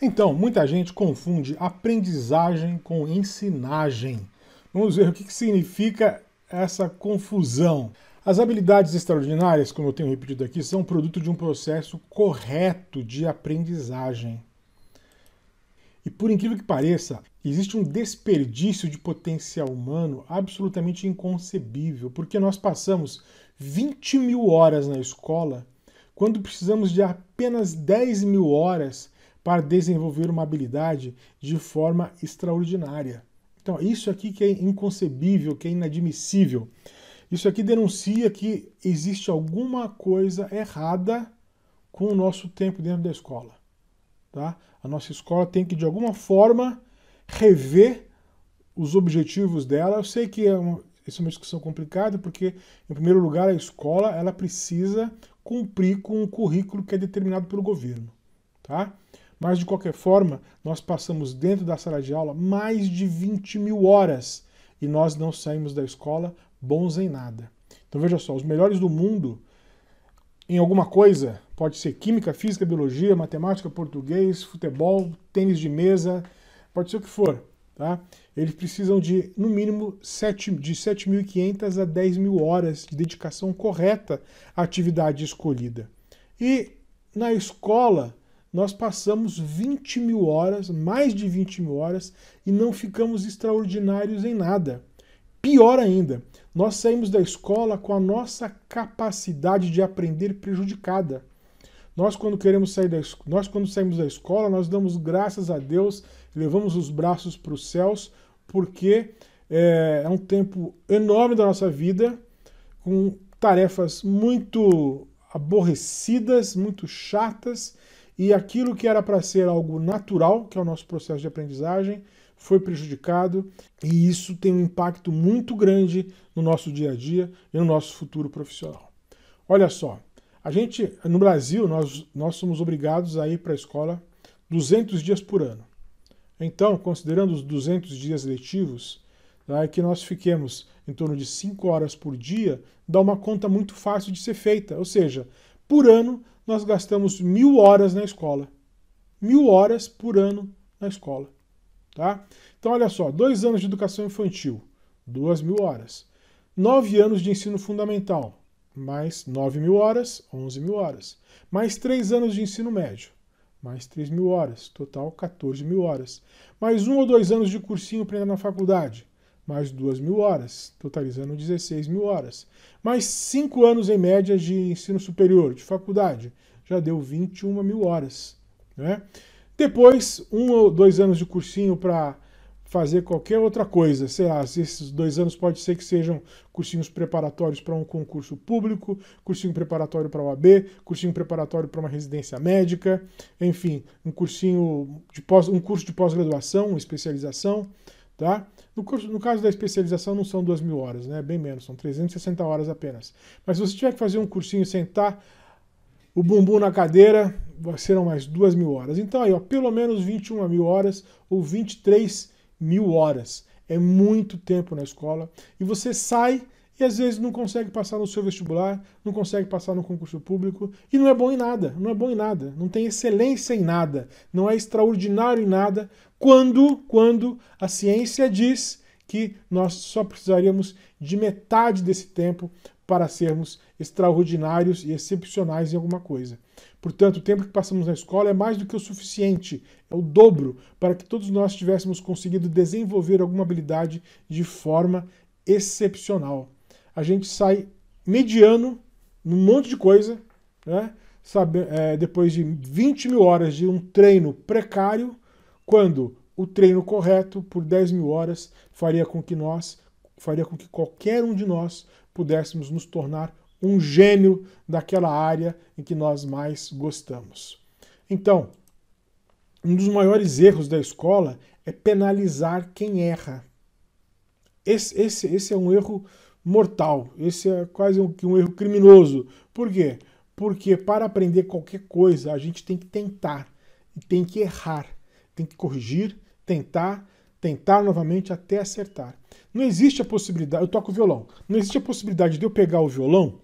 Então, muita gente confunde aprendizagem com ensinagem. Vamos ver o que, significa essa confusão. As habilidades extraordinárias, como eu tenho repetido aqui, são produto de um processo correto de aprendizagem. E por incrível que pareça, existe um desperdício de potencial humano absolutamente inconcebível, porque nós passamos 20 mil horas na escola quando precisamos de apenas 10 mil horas para desenvolver uma habilidade de forma extraordinária. Então, isso aqui que é inconcebível, que é inadmissível. Isso aqui denuncia que existe alguma coisa errada com o nosso tempo dentro da escola. Tá? A nossa escola tem que, de alguma forma, rever os objetivos dela. Eu sei que é uma, é uma discussão complicada, porque, em primeiro lugar, a escola ela precisa cumprir com o currículo que é determinado pelo governo. Tá? Mas de qualquer forma, nós passamos dentro da sala de aula mais de 20 mil horas e nós não saímos da escola bons em nada. Então veja só, os melhores do mundo em alguma coisa, pode ser química, física, biologia, matemática, português, futebol, tênis de mesa, pode ser o que for, tá? Eles precisam de, no mínimo, 7, de 7.500 a 10.000 horas de dedicação correta à atividade escolhida. E na escola, nós passamos 20 mil horas, mais de 20 mil horas, e não ficamos extraordinários em nada. Pior ainda, nós saímos da escola com a nossa capacidade de aprender prejudicada. Nós quando queremos sair da nós quando saímos da escola, nós damos graças a Deus, levamos os braços para os céus, porque é, é um tempo enorme da nossa vida, com tarefas muito aborrecidas, muito chatas, e aquilo que era para ser algo natural, que é o nosso processo de aprendizagem, foi prejudicado e isso tem um impacto muito grande no nosso dia a dia e no nosso futuro profissional. Olha só, a gente no Brasil nós, nós somos obrigados a ir para a escola 200 dias por ano. Então, considerando os 200 dias letivos, é que nós fiquemos em torno de 5 horas por dia, dá uma conta muito fácil de ser feita. Ou seja, por ano, nós gastamos mil horas na escola. Mil horas por ano na escola. Tá? Então, olha só, dois anos de educação infantil, duas mil horas. Nove anos de ensino fundamental, mais nove mil horas, onze mil horas. Mais três anos de ensino médio, mais três mil horas, total 14 mil horas. Mais um ou dois anos de cursinho para entrar na faculdade, mais duas mil horas, totalizando 16 mil horas. Mais cinco anos em média de ensino superior, de faculdade, já deu 21 mil horas. Né? Depois, um ou dois anos de cursinho para fazer qualquer outra coisa. Sei lá, esses dois anos pode ser que sejam cursinhos preparatórios para um concurso público, cursinho preparatório para a AB, cursinho preparatório para uma residência médica, enfim, um cursinho de pós, um curso de pós-graduação, uma especialização, tá? No, no, caso da especialização não são 2 mil horas, né? Bem menos, são 360 horas apenas. Mas se você tiver que fazer um cursinho e sentar o bumbum na cadeira, serão mais 2 mil horas. Então aí, ó, pelo menos 21 mil horas ou 23 mil horas. É muito tempo na escola. E você sai e às vezes não consegue passar no seu vestibular, não consegue passar no concurso público e não é bom em nada, não é bom em nada, não tem excelência em nada, não é extraordinário em nada, quando, quando a ciência diz que nós só precisaríamos de metade desse tempo para sermos extraordinários e excepcionais em alguma coisa. Portanto, o tempo que passamos na escola é mais do que o suficiente, é o dobro para que todos nós tivéssemos conseguido desenvolver alguma habilidade de forma excepcional a gente sai mediano num monte de coisa, né? Sabe, é, depois de 20 mil horas de um treino precário, quando o treino correto por 10 mil horas faria com que nós, faria com que qualquer um de nós pudéssemos nos tornar um gênio daquela área em que nós mais gostamos. Então, um dos maiores erros da escola é penalizar quem erra. Esse, esse, esse é um erro mortal. Esse é quase um, um erro criminoso. Por quê? Porque para aprender qualquer coisa, a gente tem que tentar, tem que errar, tem que corrigir, tentar, tentar novamente até acertar. Não existe a possibilidade, eu toco violão, não existe a possibilidade de eu pegar o violão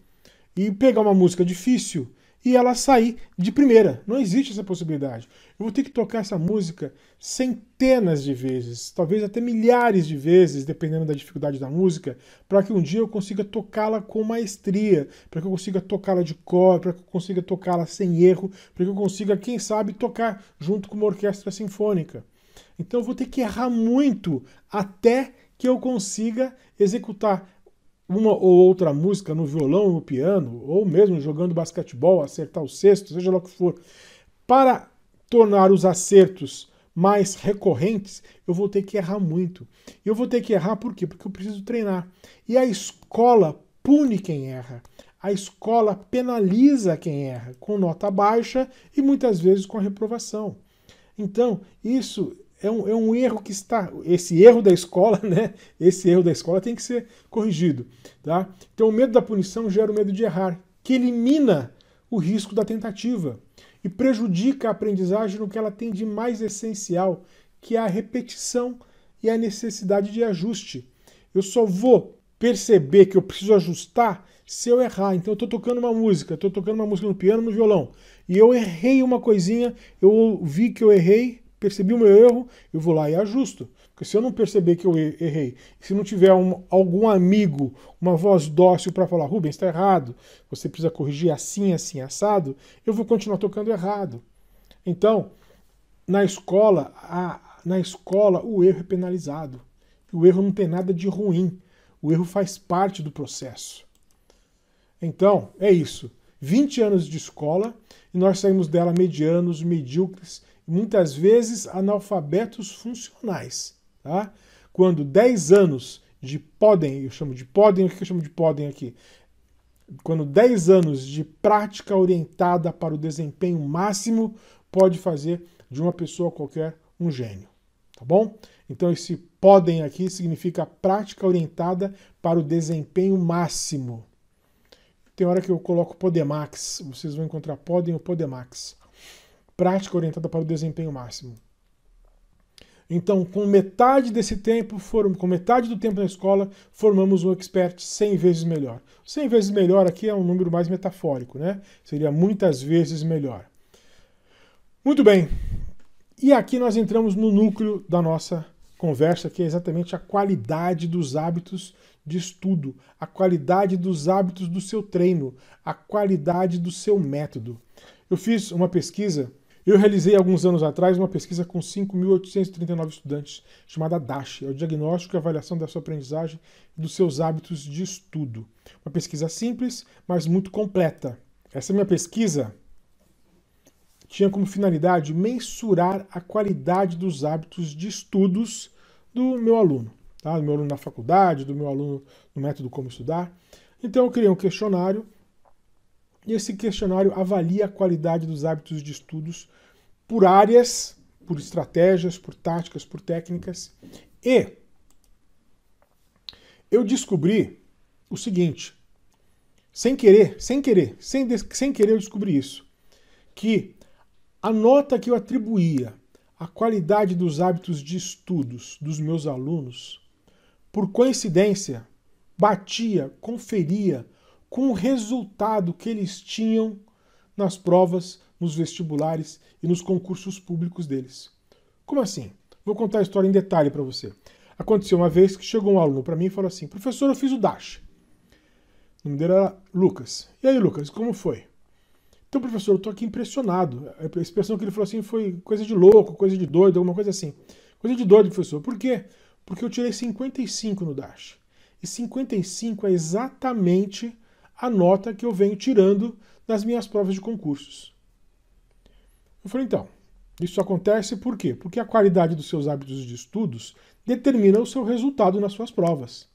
e pegar uma música difícil e ela sair de primeira. Não existe essa possibilidade. Eu vou ter que tocar essa música centenas de vezes, talvez até milhares de vezes, dependendo da dificuldade da música, para que um dia eu consiga tocá-la com maestria, para que eu consiga tocá-la de cor, para que eu consiga tocá-la sem erro, para que eu consiga, quem sabe, tocar junto com uma orquestra sinfônica. Então eu vou ter que errar muito até que eu consiga executar uma ou outra música no violão ou piano, ou mesmo jogando basquetebol, acertar o sexto, seja lá o que for, para tornar os acertos mais recorrentes, eu vou ter que errar muito. Eu vou ter que errar por quê? Porque eu preciso treinar. E a escola pune quem erra. A escola penaliza quem erra com nota baixa e muitas vezes com a reprovação. Então, isso é um, é um erro que está. Esse erro da escola, né? Esse erro da escola tem que ser corrigido. Tá? Então, o medo da punição gera o medo de errar, que elimina o risco da tentativa e prejudica a aprendizagem no que ela tem de mais essencial, que é a repetição e a necessidade de ajuste. Eu só vou perceber que eu preciso ajustar se eu errar. Então eu estou tocando uma música, estou tocando uma música no piano, no violão, e eu errei uma coisinha, eu vi que eu errei, percebi o meu erro, eu vou lá e ajusto. Porque se eu não perceber que eu errei, se não tiver um, algum amigo, uma voz dócil para falar, Rubens, está errado, você precisa corrigir assim, assim, assado, eu vou continuar tocando errado. Então, na escola, a, na escola o erro é penalizado. O erro não tem nada de ruim. O erro faz parte do processo. Então, é isso. 20 anos de escola e nós saímos dela medianos, medíocres, muitas vezes analfabetos funcionais. Tá? Quando 10 anos de podem, eu chamo de podem, o que eu chamo de podem aqui? Quando 10 anos de prática orientada para o desempenho máximo pode fazer de uma pessoa qualquer um gênio. Tá bom? Então esse podem aqui significa prática orientada para o desempenho máximo. Tem hora que eu coloco Podemax, vocês vão encontrar Podem ou Podemax prática orientada para o desempenho máximo. Então, com metade desse tempo, form com metade do tempo na escola, formamos um expert 100 vezes melhor. 100 vezes melhor aqui é um número mais metafórico, né? Seria muitas vezes melhor. Muito bem. E aqui nós entramos no núcleo da nossa conversa, que é exatamente a qualidade dos hábitos de estudo, a qualidade dos hábitos do seu treino, a qualidade do seu método. Eu fiz uma pesquisa eu realizei alguns anos atrás uma pesquisa com 5.839 estudantes, chamada DASH, é o diagnóstico e avaliação da sua aprendizagem e dos seus hábitos de estudo. Uma pesquisa simples, mas muito completa. Essa minha pesquisa tinha como finalidade mensurar a qualidade dos hábitos de estudos do meu aluno, tá? do meu aluno na faculdade, do meu aluno no método como estudar. Então eu criei um questionário esse questionário avalia a qualidade dos hábitos de estudos por áreas, por estratégias, por táticas, por técnicas. E eu descobri o seguinte, sem querer, sem querer, sem, sem querer eu descobri isso, que a nota que eu atribuía à qualidade dos hábitos de estudos dos meus alunos, por coincidência, batia, conferia com o resultado que eles tinham nas provas, nos vestibulares e nos concursos públicos deles. Como assim? Vou contar a história em detalhe para você. Aconteceu uma vez que chegou um aluno para mim e falou assim: professor, eu fiz o DASH. O nome dele era Lucas. E aí, Lucas, como foi? Então, professor, eu estou aqui impressionado. A expressão que ele falou assim foi coisa de louco, coisa de doido, alguma coisa assim. Coisa de doido, professor. Por quê? Porque eu tirei 55 no DASH. E 55 é exatamente a nota que eu venho tirando nas minhas provas de concursos. Eu falei, então, isso acontece por quê? Porque a qualidade dos seus hábitos de estudos determina o seu resultado nas suas provas.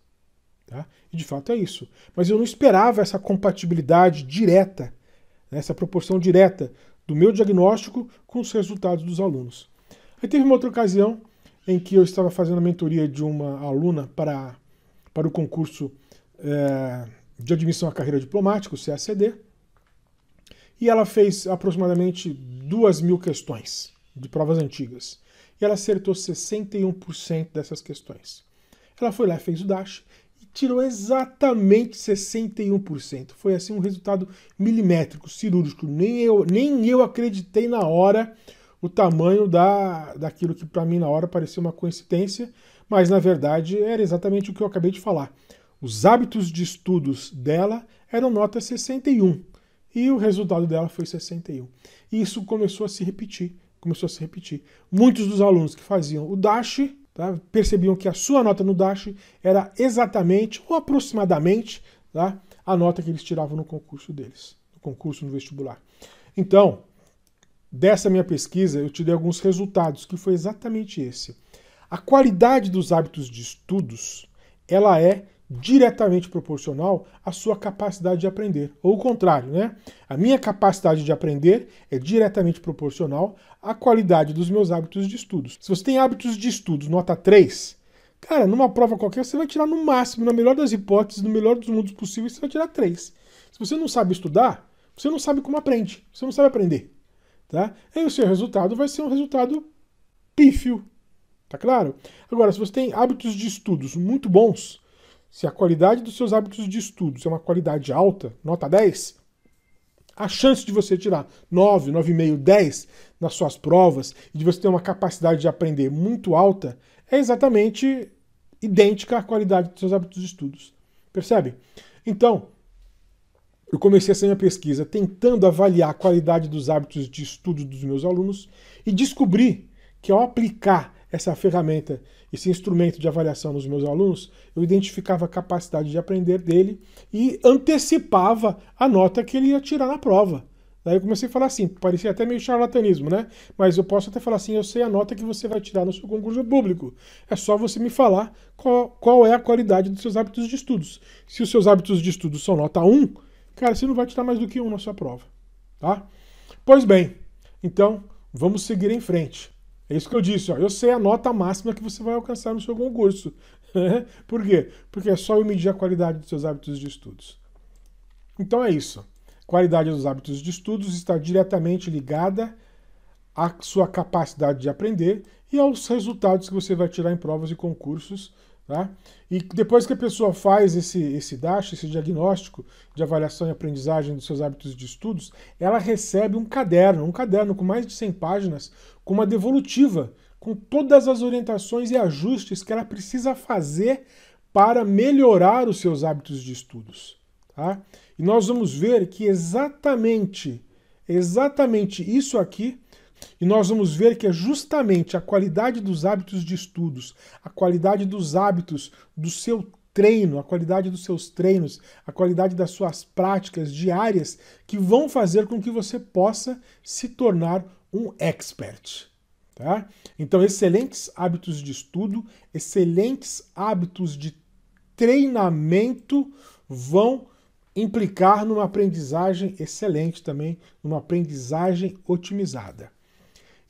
Tá? E de fato é isso. Mas eu não esperava essa compatibilidade direta, né, essa proporção direta do meu diagnóstico com os resultados dos alunos. Aí teve uma outra ocasião em que eu estava fazendo a mentoria de uma aluna para, para o concurso. Eh, de Admissão à Carreira Diplomática, o CACD, e ela fez aproximadamente duas mil questões de provas antigas. E ela acertou 61% dessas questões. Ela foi lá, fez o DASH e tirou exatamente 61%. Foi assim um resultado milimétrico, cirúrgico. Nem eu, nem eu acreditei na hora o tamanho da, daquilo que para mim na hora parecia uma coincidência, mas na verdade era exatamente o que eu acabei de falar. Os hábitos de estudos dela eram nota 61 e o resultado dela foi 61. E isso começou a se repetir, começou a se repetir. Muitos dos alunos que faziam o DASH tá, percebiam que a sua nota no DASH era exatamente ou aproximadamente tá, a nota que eles tiravam no concurso deles, no concurso no vestibular. Então, dessa minha pesquisa, eu tirei alguns resultados, que foi exatamente esse. A qualidade dos hábitos de estudos, ela é diretamente proporcional à sua capacidade de aprender. Ou o contrário, né? A minha capacidade de aprender é diretamente proporcional à qualidade dos meus hábitos de estudos. Se você tem hábitos de estudos nota 3, cara, numa prova qualquer você vai tirar no máximo, na melhor das hipóteses, no melhor dos mundos possíveis, você vai tirar 3. Se você não sabe estudar, você não sabe como aprende, você não sabe aprender. Tá? Aí o seu resultado vai ser um resultado pífio. Tá claro? Agora, se você tem hábitos de estudos muito bons, se a qualidade dos seus hábitos de estudos é uma qualidade alta, nota 10, a chance de você tirar 9, 9,5, 10 nas suas provas e de você ter uma capacidade de aprender muito alta é exatamente idêntica à qualidade dos seus hábitos de estudos. Percebe? Então, eu comecei essa minha pesquisa tentando avaliar a qualidade dos hábitos de estudo dos meus alunos e descobri que ao aplicar essa ferramenta esse instrumento de avaliação nos meus alunos, eu identificava a capacidade de aprender dele e antecipava a nota que ele ia tirar na prova. Daí eu comecei a falar assim, parecia até meio charlatanismo, né? Mas eu posso até falar assim, eu sei a nota que você vai tirar no seu concurso público. É só você me falar qual, qual é a qualidade dos seus hábitos de estudos. Se os seus hábitos de estudos são nota 1, cara, você não vai tirar mais do que 1 na sua prova, tá? Pois bem, então vamos seguir em frente. É isso que eu disse, ó. Eu sei a nota máxima que você vai alcançar no seu concurso. É? Por quê? Porque é só eu medir a qualidade dos seus hábitos de estudos. Então é isso. Qualidade dos hábitos de estudos está diretamente ligada à sua capacidade de aprender e aos resultados que você vai tirar em provas e concursos Tá? E depois que a pessoa faz esse, esse DASH, esse diagnóstico de avaliação e aprendizagem dos seus hábitos de estudos, ela recebe um caderno, um caderno com mais de 100 páginas, com uma devolutiva, com todas as orientações e ajustes que ela precisa fazer para melhorar os seus hábitos de estudos. Tá? E nós vamos ver que exatamente, exatamente isso aqui e nós vamos ver que é justamente a qualidade dos hábitos de estudos, a qualidade dos hábitos do seu treino, a qualidade dos seus treinos, a qualidade das suas práticas diárias que vão fazer com que você possa se tornar um expert. Tá? Então, excelentes hábitos de estudo, excelentes hábitos de treinamento vão implicar numa aprendizagem excelente também, numa aprendizagem otimizada.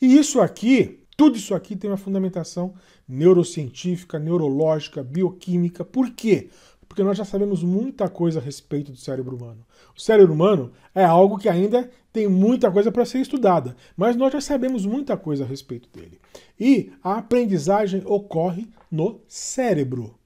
E isso aqui, tudo isso aqui tem uma fundamentação neurocientífica, neurológica, bioquímica. Por quê? Porque nós já sabemos muita coisa a respeito do cérebro humano. O cérebro humano é algo que ainda tem muita coisa para ser estudada, mas nós já sabemos muita coisa a respeito dele. E a aprendizagem ocorre no cérebro.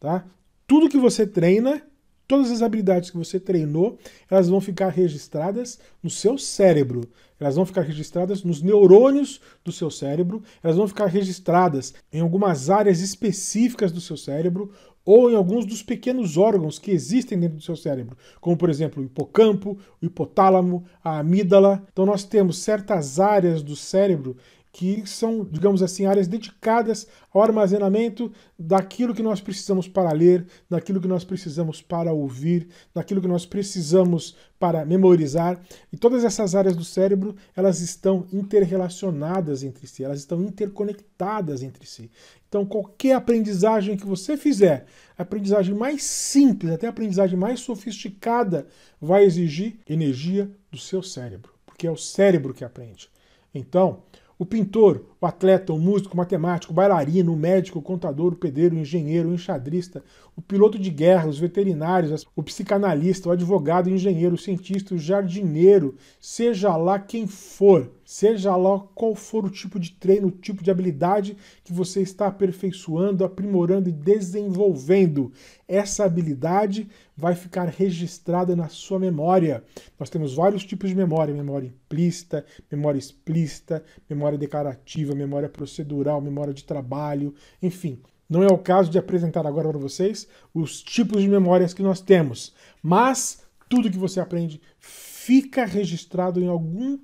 Tá? Tudo que você treina todas as habilidades que você treinou, elas vão ficar registradas no seu cérebro elas vão ficar registradas nos neurônios do seu cérebro, elas vão ficar registradas em algumas áreas específicas do seu cérebro ou em alguns dos pequenos órgãos que existem dentro do seu cérebro, como por exemplo o hipocampo, o hipotálamo, a amígdala. Então nós temos certas áreas do cérebro que são, digamos assim, áreas dedicadas ao armazenamento daquilo que nós precisamos para ler, daquilo que nós precisamos para ouvir, daquilo que nós precisamos para memorizar. E todas essas áreas do cérebro, elas estão interrelacionadas entre si, elas estão interconectadas entre si. Então, qualquer aprendizagem que você fizer, a aprendizagem mais simples, até a aprendizagem mais sofisticada, vai exigir energia do seu cérebro, porque é o cérebro que aprende. Então, o pintor o atleta, o músico, o matemático, o bailarino, o médico, o contador, o pedreiro, o engenheiro, o enxadrista, o piloto de guerra, os veterinários, o psicanalista, o advogado, o engenheiro, o cientista, o jardineiro, seja lá quem for, seja lá qual for o tipo de treino, o tipo de habilidade que você está aperfeiçoando, aprimorando e desenvolvendo. Essa habilidade vai ficar registrada na sua memória. Nós temos vários tipos de memória: memória implícita, memória explícita, memória declarativa memória procedural, memória de trabalho, enfim. Não é o caso de apresentar agora para vocês os tipos de memórias que nós temos, mas tudo que você aprende fica registrado em algum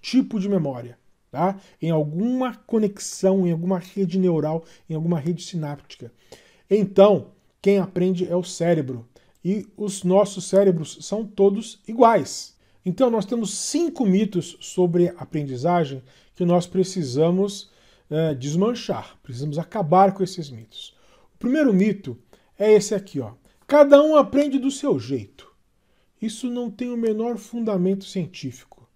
tipo de memória, tá? Em alguma conexão, em alguma rede neural, em alguma rede sináptica. Então, quem aprende é o cérebro. E os nossos cérebros são todos iguais. Então, nós temos cinco mitos sobre aprendizagem que nós precisamos é, desmanchar, precisamos acabar com esses mitos. O primeiro mito é esse aqui, ó. Cada um aprende do seu jeito. Isso não tem o menor fundamento científico.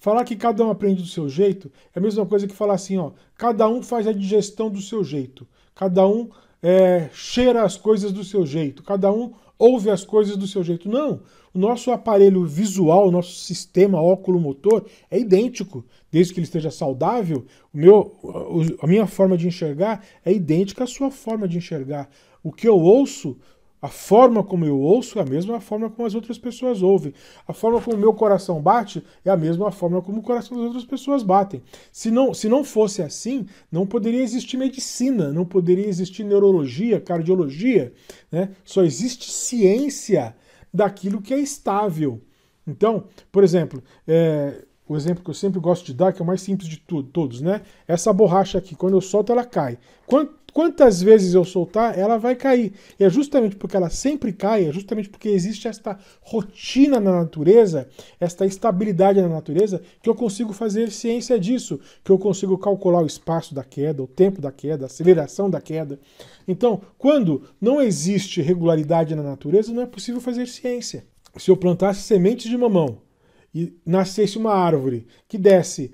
Falar que cada um aprende do seu jeito é a mesma coisa que falar assim, ó, cada um faz a digestão do seu jeito, cada um é, cheira as coisas do seu jeito, cada um ouve as coisas do seu jeito. Não. O nosso aparelho visual, o nosso sistema óculo-motor é idêntico. Desde que ele esteja saudável, o meu, a minha forma de enxergar é idêntica à sua forma de enxergar. O que eu ouço a forma como eu ouço é a mesma forma como as outras pessoas ouvem. A forma como o meu coração bate é a mesma forma como o coração das outras pessoas batem. Se não, se não fosse assim, não poderia existir medicina, não poderia existir neurologia, cardiologia. Né? Só existe ciência daquilo que é estável. Então, por exemplo, é, o exemplo que eu sempre gosto de dar, que é o mais simples de todos, né? Essa borracha aqui, quando eu solto, ela cai. Quanto, quantas vezes eu soltar, ela vai cair. E é justamente porque ela sempre cai, é justamente porque existe esta rotina na natureza, esta estabilidade na natureza, que eu consigo fazer ciência disso, que eu consigo calcular o espaço da queda, o tempo da queda, a aceleração da queda. Então, quando não existe regularidade na natureza, não é possível fazer ciência. Se eu plantasse sementes de mamão e nascesse uma árvore que desse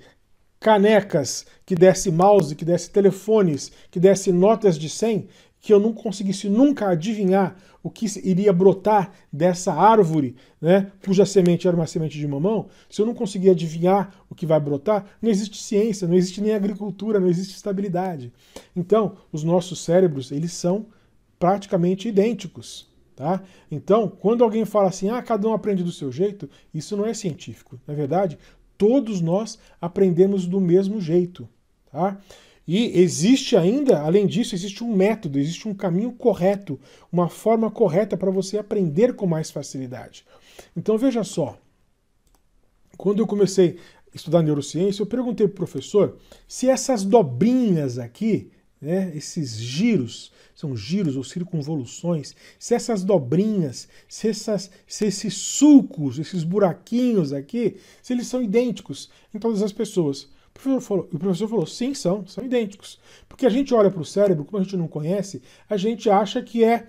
canecas, que desse mouse, que desse telefones, que desse notas de 100, que eu não conseguisse nunca adivinhar o que iria brotar dessa árvore, né, cuja semente era uma semente de mamão, se eu não conseguir adivinhar o que vai brotar, não existe ciência, não existe nem agricultura, não existe estabilidade. Então, os nossos cérebros, eles são praticamente idênticos. Tá? Então, quando alguém fala assim, ah, cada um aprende do seu jeito, isso não é científico. Na é verdade, Todos nós aprendemos do mesmo jeito. Tá? E existe ainda, além disso, existe um método, existe um caminho correto, uma forma correta para você aprender com mais facilidade. Então veja só, quando eu comecei a estudar neurociência, eu perguntei para o professor se essas dobrinhas aqui né, esses giros, são giros ou circunvoluções, se essas dobrinhas, se, essas, se esses sulcos, esses buraquinhos aqui, se eles são idênticos em todas as pessoas. O professor falou, o professor falou sim, são, são idênticos. Porque a gente olha para o cérebro, como a gente não conhece, a gente acha que é.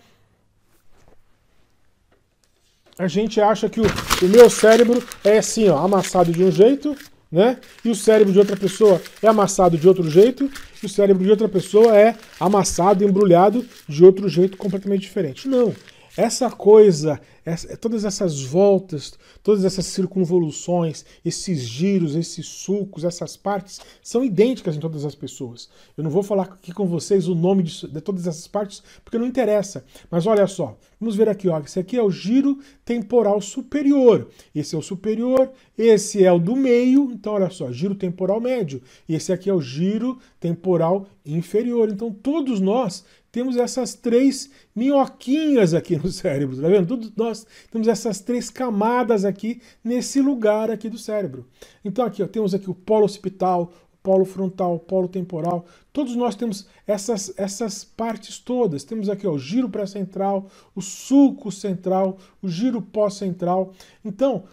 A gente acha que o, o meu cérebro é assim, ó, amassado de um jeito, né? E o cérebro de outra pessoa é amassado de outro jeito, e o cérebro de outra pessoa é amassado, embrulhado de outro jeito completamente diferente. Não. Essa coisa, essa, é, todas essas voltas, todas essas circunvoluções, esses giros, esses sulcos, essas partes são idênticas em todas as pessoas. Eu não vou falar aqui com vocês o nome de, de todas essas partes porque não interessa. Mas olha só, vamos ver aqui, ó, esse aqui é o giro temporal superior. Esse é o superior, esse é o do meio. Então olha só, giro temporal médio. E esse aqui é o giro temporal inferior. Então todos nós temos essas três minhoquinhas aqui no cérebro, tá vendo? Tudo, nós temos essas três camadas aqui nesse lugar aqui do cérebro. Então aqui, ó, temos aqui o polo occipital, o polo frontal, o polo temporal. Todos nós temos essas, essas partes todas. Temos aqui ó, o giro pré-central, o sulco central, o giro pós-central. Então,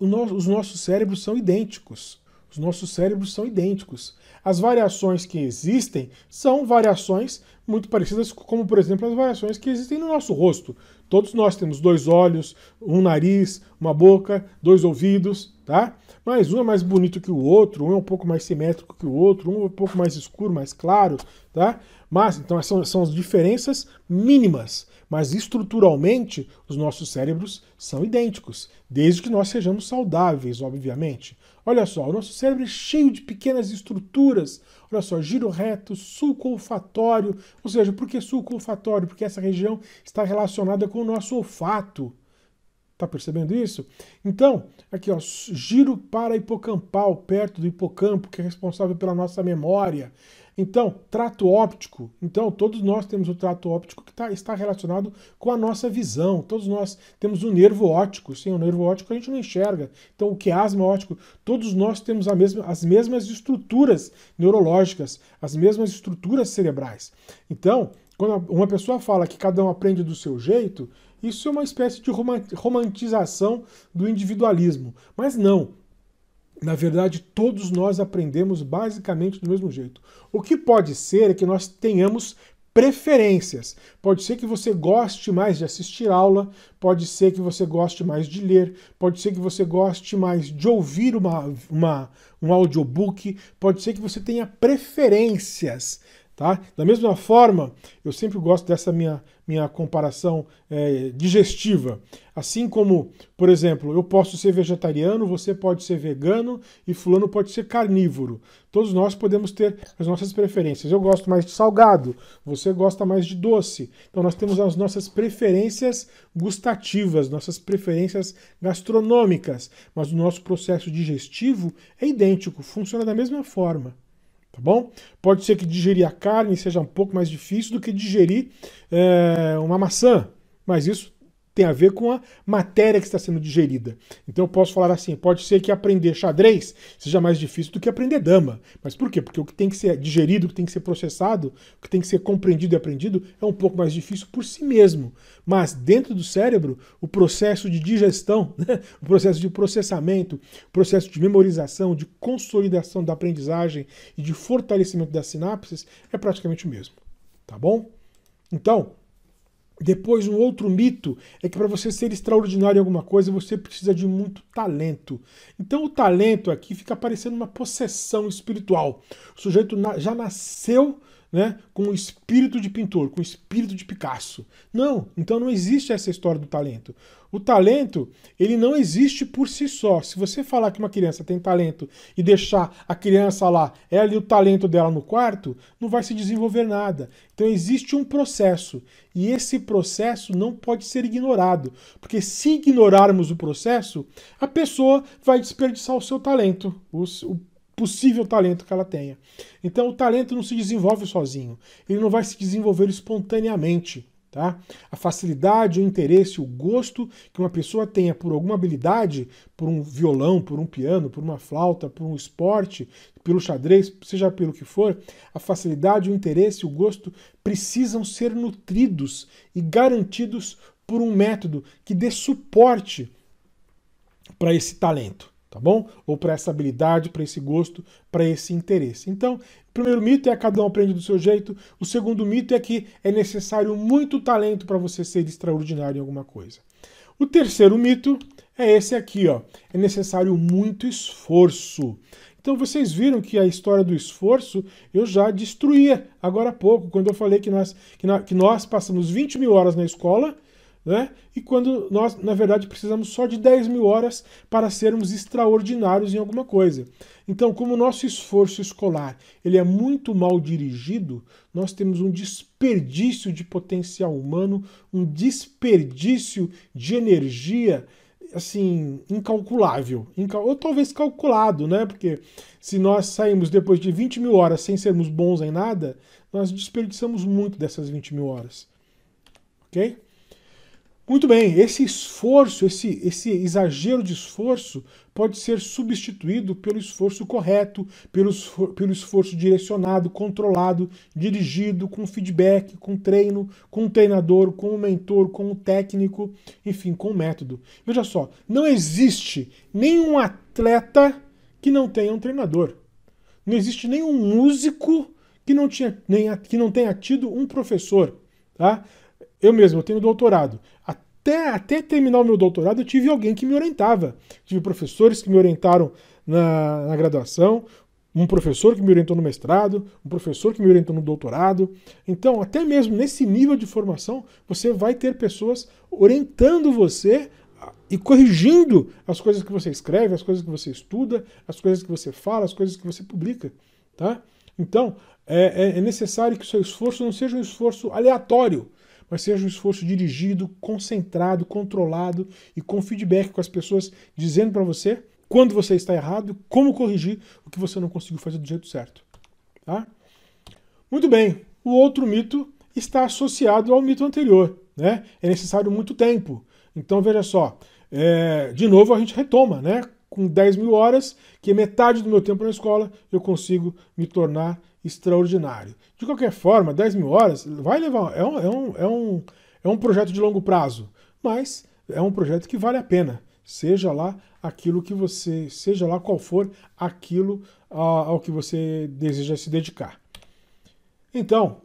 no, os nossos cérebros são idênticos. Os nossos cérebros são idênticos. As variações que existem são variações muito parecidas, como por exemplo as variações que existem no nosso rosto. Todos nós temos dois olhos, um nariz, uma boca, dois ouvidos, tá? Mas um é mais bonito que o outro, um é um pouco mais simétrico que o outro, um é um pouco mais escuro, mais claro, tá? Mas então são, são as diferenças mínimas, mas estruturalmente os nossos cérebros são idênticos, desde que nós sejamos saudáveis, obviamente. Olha só, o nosso cérebro é cheio de pequenas estruturas. Olha só, giro reto, sulco olfatório. Ou seja, por que sulco olfatório? Porque essa região está relacionada com o nosso olfato. Tá percebendo isso? Então, aqui ó, giro para hipocampal, perto do hipocampo, que é responsável pela nossa memória. Então, trato óptico. Então, todos nós temos o trato óptico que tá, está relacionado com a nossa visão. Todos nós temos o nervo óptico. Sem o nervo óptico, a gente não enxerga. Então, o quiasma é óptico. Todos nós temos mesma, as mesmas estruturas neurológicas, as mesmas estruturas cerebrais. Então, quando uma pessoa fala que cada um aprende do seu jeito, isso é uma espécie de romantização do individualismo. Mas não, na verdade, todos nós aprendemos basicamente do mesmo jeito. O que pode ser é que nós tenhamos preferências. Pode ser que você goste mais de assistir aula, pode ser que você goste mais de ler, pode ser que você goste mais de ouvir uma, uma, um audiobook, pode ser que você tenha preferências Tá? Da mesma forma, eu sempre gosto dessa minha, minha comparação é, digestiva. Assim como, por exemplo, eu posso ser vegetariano, você pode ser vegano e fulano pode ser carnívoro. Todos nós podemos ter as nossas preferências. Eu gosto mais de salgado, você gosta mais de doce. Então nós temos as nossas preferências gustativas, nossas preferências gastronômicas, mas o nosso processo digestivo é idêntico, funciona da mesma forma tá bom? Pode ser que digerir a carne seja um pouco mais difícil do que digerir é, uma maçã, mas isso tem a ver com a matéria que está sendo digerida. Então eu posso falar assim: pode ser que aprender xadrez seja mais difícil do que aprender dama. Mas por quê? Porque o que tem que ser digerido, o que tem que ser processado, o que tem que ser compreendido e aprendido é um pouco mais difícil por si mesmo. Mas dentro do cérebro, o processo de digestão, né? o processo de processamento, o processo de memorização, de consolidação da aprendizagem e de fortalecimento das sinapses é praticamente o mesmo. Tá bom? Então, depois, um outro mito é que para você ser extraordinário em alguma coisa, você precisa de muito talento. Então, o talento aqui fica parecendo uma possessão espiritual. O sujeito já nasceu né, com o espírito de pintor, com o espírito de Picasso. Não, então não existe essa história do talento. O talento, ele não existe por si só. Se você falar que uma criança tem talento e deixar a criança lá, é ali o talento dela no quarto, não vai se desenvolver nada. Então existe um processo, e esse processo não pode ser ignorado, porque se ignorarmos o processo, a pessoa vai desperdiçar o seu talento. o, o possível talento que ela tenha. Então o talento não se desenvolve sozinho, ele não vai se desenvolver espontaneamente. Tá? A facilidade, o interesse, o gosto que uma pessoa tenha por alguma habilidade, por um violão, por um piano, por uma flauta, por um esporte, pelo xadrez, seja pelo que for, a facilidade, o interesse, o gosto precisam ser nutridos e garantidos por um método que dê suporte para esse talento tá bom? Ou para essa habilidade, para esse gosto, para esse interesse. Então, o primeiro mito é cada um aprende do seu jeito. O segundo mito é que é necessário muito talento para você ser extraordinário em alguma coisa. O terceiro mito é esse aqui, ó. É necessário muito esforço. Então vocês viram que a história do esforço eu já destruía agora há pouco, quando eu falei que nós, que, na, que nós passamos 20 mil horas na escola né? E quando nós, na verdade, precisamos só de 10 mil horas para sermos extraordinários em alguma coisa. Então, como o nosso esforço escolar ele é muito mal dirigido, nós temos um desperdício de potencial humano, um desperdício de energia assim incalculável, incal ou talvez calculado, né? Porque se nós saímos depois de 20 mil horas sem sermos bons em nada, nós desperdiçamos muito dessas 20 mil horas, ok? Muito bem, esse esforço, esse, esse exagero de esforço pode ser substituído pelo esforço correto, pelo, pelo esforço direcionado, controlado, dirigido, com feedback, com treino, com o treinador, com o mentor, com o técnico, enfim, com o método. Veja só, não existe nenhum atleta que não tenha um treinador. Não existe nenhum músico que não, tinha, nem, que não tenha tido um professor. Tá? Eu mesmo eu tenho doutorado. Até, até terminar o meu doutorado, eu tive alguém que me orientava. Tive professores que me orientaram na, na graduação, um professor que me orientou no mestrado, um professor que me orientou no doutorado. Então, até mesmo nesse nível de formação, você vai ter pessoas orientando você e corrigindo as coisas que você escreve, as coisas que você estuda, as coisas que você fala, as coisas que você publica, tá? Então, é, é, é necessário que o seu esforço não seja um esforço aleatório, mas seja um esforço dirigido, concentrado, controlado e com feedback com as pessoas dizendo para você quando você está errado, como corrigir o que você não conseguiu fazer do jeito certo. Tá? Muito bem, o outro mito está associado ao mito anterior. Né? É necessário muito tempo. Então veja só, é, de novo a gente retoma, né? Com 10 mil horas, que é metade do meu tempo na escola, eu consigo me tornar extraordinário. De qualquer forma, 10 mil horas vai levar. É um, é um, é um, é um projeto de longo prazo, mas é um projeto que vale a pena. Seja lá aquilo que você. Seja lá qual for aquilo ao que você deseja se dedicar. Então,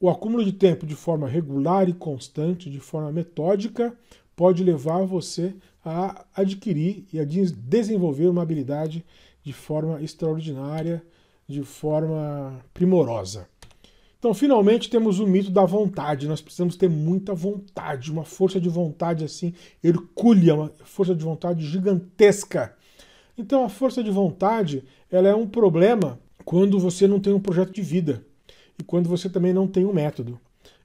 o acúmulo de tempo de forma regular e constante, de forma metódica, pode levar você a adquirir e a desenvolver uma habilidade de forma extraordinária de forma primorosa. Então, finalmente, temos o mito da vontade. Nós precisamos ter muita vontade, uma força de vontade assim, hercúlea, uma força de vontade gigantesca. Então, a força de vontade ela é um problema quando você não tem um projeto de vida e quando você também não tem um método.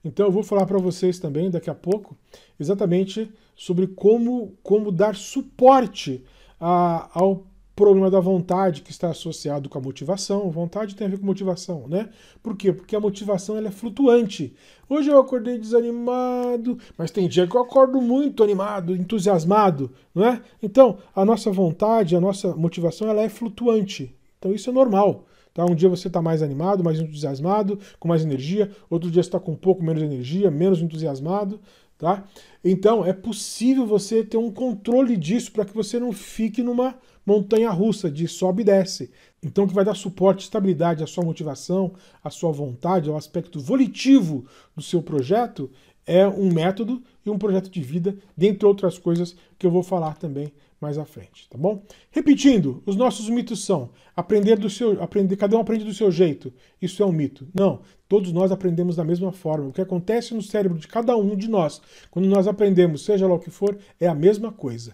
Então, eu vou falar para vocês também daqui a pouco exatamente sobre como, como dar suporte a, ao problema da vontade que está associado com a motivação. Vontade tem a ver com motivação, né? Por quê? Porque a motivação ela é flutuante. Hoje eu acordei desanimado, mas tem dia que eu acordo muito animado, entusiasmado, não é? Então, a nossa vontade, a nossa motivação, ela é flutuante. Então isso é normal. Tá? Um dia você está mais animado, mais entusiasmado, com mais energia, outro dia você está com um pouco menos energia, menos entusiasmado. Tá? Então é possível você ter um controle disso para que você não fique numa montanha russa de sobe e desce. Então que vai dar suporte, estabilidade à sua motivação, à sua vontade, ao aspecto volitivo do seu projeto é um método e um projeto de vida, dentre outras coisas que eu vou falar também mais à frente, tá bom? Repetindo, os nossos mitos são aprender do seu, aprender, cada um aprende do seu jeito. Isso é um mito. Não, todos nós aprendemos da mesma forma. O que acontece no cérebro de cada um de nós, quando nós aprendemos, seja lá o que for, é a mesma coisa,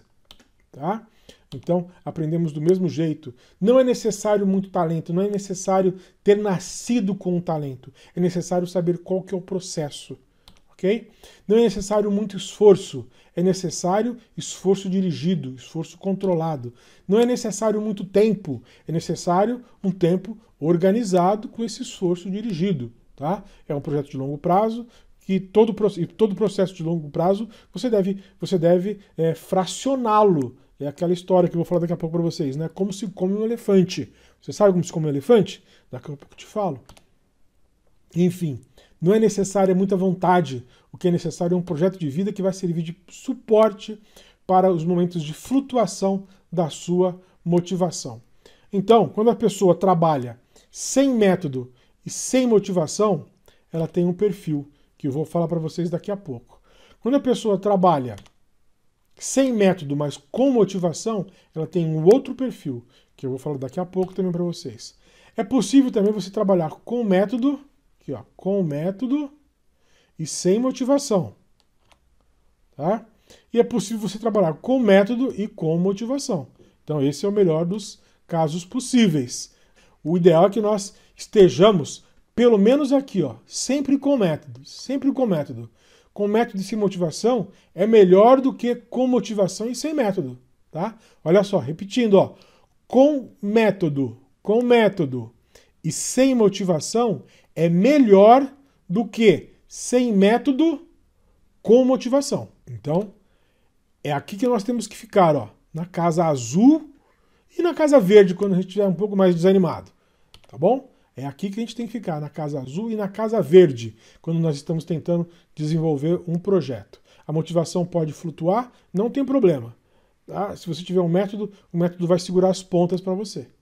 tá? Então, aprendemos do mesmo jeito. Não é necessário muito talento, não é necessário ter nascido com um talento. É necessário saber qual que é o processo ok? Não é necessário muito esforço, é necessário esforço dirigido, esforço controlado. Não é necessário muito tempo, é necessário um tempo organizado com esse esforço dirigido, tá? É um projeto de longo prazo que todo todo processo de longo prazo você deve você deve é, fracioná-lo. É aquela história que eu vou falar daqui a pouco para vocês, né? Como se come um elefante. Você sabe como se come um elefante? Daqui a pouco eu te falo. Enfim, não é necessária muita vontade, o que é necessário é um projeto de vida que vai servir de suporte para os momentos de flutuação da sua motivação. Então, quando a pessoa trabalha sem método e sem motivação, ela tem um perfil que eu vou falar para vocês daqui a pouco. Quando a pessoa trabalha sem método, mas com motivação, ela tem um outro perfil, que eu vou falar daqui a pouco também para vocês. É possível também você trabalhar com método Aqui, ó, com método e sem motivação. Tá? E é possível você trabalhar com método e com motivação. Então, esse é o melhor dos casos possíveis. O ideal é que nós estejamos, pelo menos aqui, ó, sempre com método, sempre com método. Com método e sem motivação é melhor do que com motivação e sem método, tá? Olha só, repetindo, ó, com método, com método e sem motivação é melhor do que sem método com motivação. Então, é aqui que nós temos que ficar, ó, na casa azul e na casa verde quando a gente estiver um pouco mais desanimado, tá bom? É aqui que a gente tem que ficar, na casa azul e na casa verde, quando nós estamos tentando desenvolver um projeto. A motivação pode flutuar, não tem problema. Tá? Se você tiver um método, o método vai segurar as pontas para você.